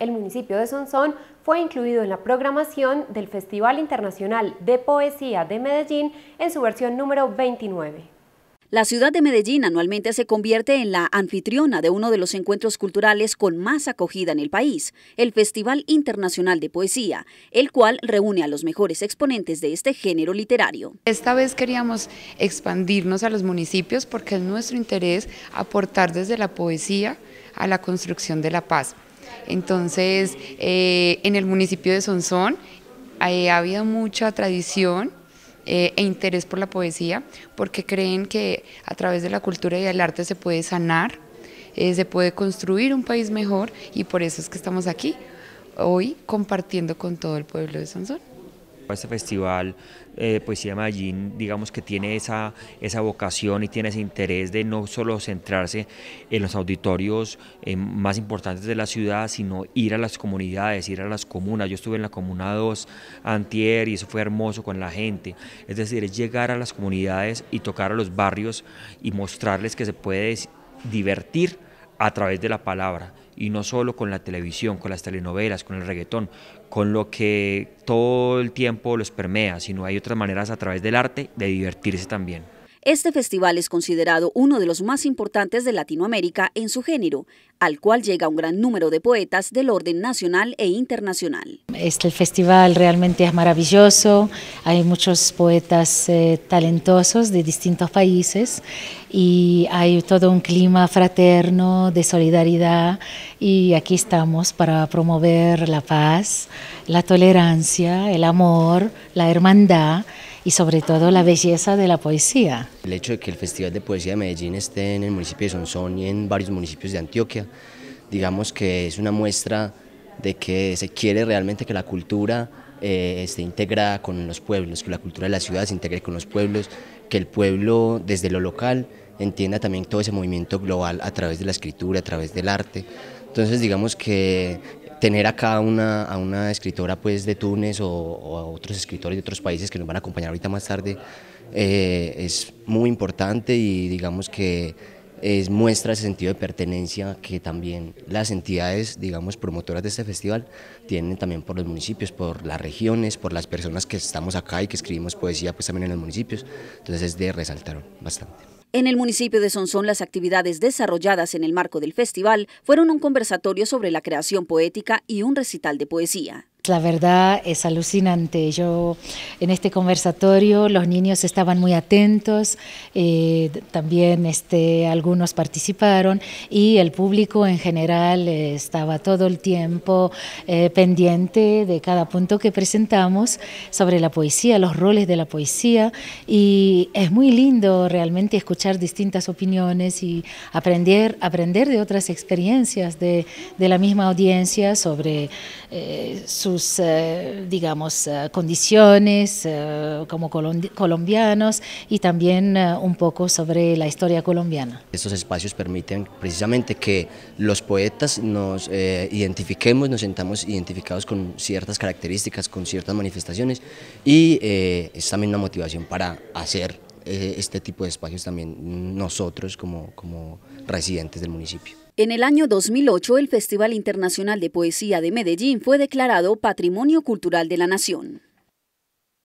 El municipio de Sonsón fue incluido en la programación del Festival Internacional de Poesía de Medellín en su versión número 29. La ciudad de Medellín anualmente se convierte en la anfitriona de uno de los encuentros culturales con más acogida en el país, el Festival Internacional de Poesía, el cual reúne a los mejores exponentes de este género literario. Esta vez queríamos expandirnos a los municipios porque es nuestro interés aportar desde la poesía a la construcción de la paz. Entonces, eh, en el municipio de Sonsón había eh, ha habido mucha tradición eh, e interés por la poesía, porque creen que a través de la cultura y del arte se puede sanar, se puede construir un país mejor y por eso es que estamos aquí hoy compartiendo con todo el pueblo de Sonsón para este festival de eh, Poesía de Medellín, digamos que tiene esa, vocación y tiene ese interés de no solo centrarse en los auditorios eh, más importantes de la ciudad, sino ir a las comunidades, ir a las comunas. Yo estuve en la Comuna 2 antier y eso fue hermoso con la gente. Es decir, es llegar a las comunidades y tocar a los barrios y mostrarles que se puede divertir a través de la palabra y no solo con la televisión, con las telenovelas, con el reggaetón, con lo que todo el tiempo los permea, sino hay otras maneras a través del arte de divertirse también. Este festival es considerado uno de los más importantes de Latinoamérica en su género, al cual llega un gran número de poetas del orden nacional e internacional. Este festival realmente es maravilloso, hay muchos poetas eh, talentosos de distintos países y hay todo un clima fraterno, de solidaridad y aquí estamos para promover la paz, la tolerancia, el amor, la hermandad y sobre todo la belleza de la poesía. El hecho de que el Festival de Poesía de Medellín esté en el municipio de Sonsón y en varios municipios de Antioquia, digamos que es una muestra de que se quiere realmente que la cultura eh, esté integrada con los pueblos, que la cultura de la ciudad se integre con los pueblos, que el pueblo desde lo local entienda también todo ese movimiento global a través de la escritura, a través del arte. Entonces digamos que tener acá una, a una escritora pues de Túnez o, a otros escritores de otros países que nos van a acompañar ahorita más tarde eh, es muy importante y digamos que muestra ese sentido de pertenencia que también las entidades, digamos, promotoras de este festival tienen también por los municipios, por las regiones, por las personas que estamos acá y que escribimos poesía pues también en los municipios. Entonces es de resaltar bastante. En el municipio de Sonsón, las actividades desarrolladas en el marco del festival fueron un conversatorio sobre la creación poética y un recital de poesía. La verdad es alucinante. Yo en este conversatorio los niños estaban muy atentos, eh, también este, algunos participaron y el público en general eh, estaba todo el tiempo eh, pendiente de cada punto que presentamos sobre la poesía, los roles de la poesía y es muy lindo realmente escuchar distintas opiniones y aprender, aprender de otras experiencias de, de la misma audiencia sobre su sus, eh, digamos, eh, condiciones eh, como colombianos y también un poco sobre la historia colombiana. Estos espacios permiten precisamente que los poetas nos identifiquemos, nos sentamos identificados con ciertas características, con ciertas manifestaciones y es también una motivación para hacer este tipo de espacios también nosotros como, como residentes del municipio. En el año 2008, el Festival Internacional de Poesía de Medellín fue declarado Patrimonio Cultural de la Nación.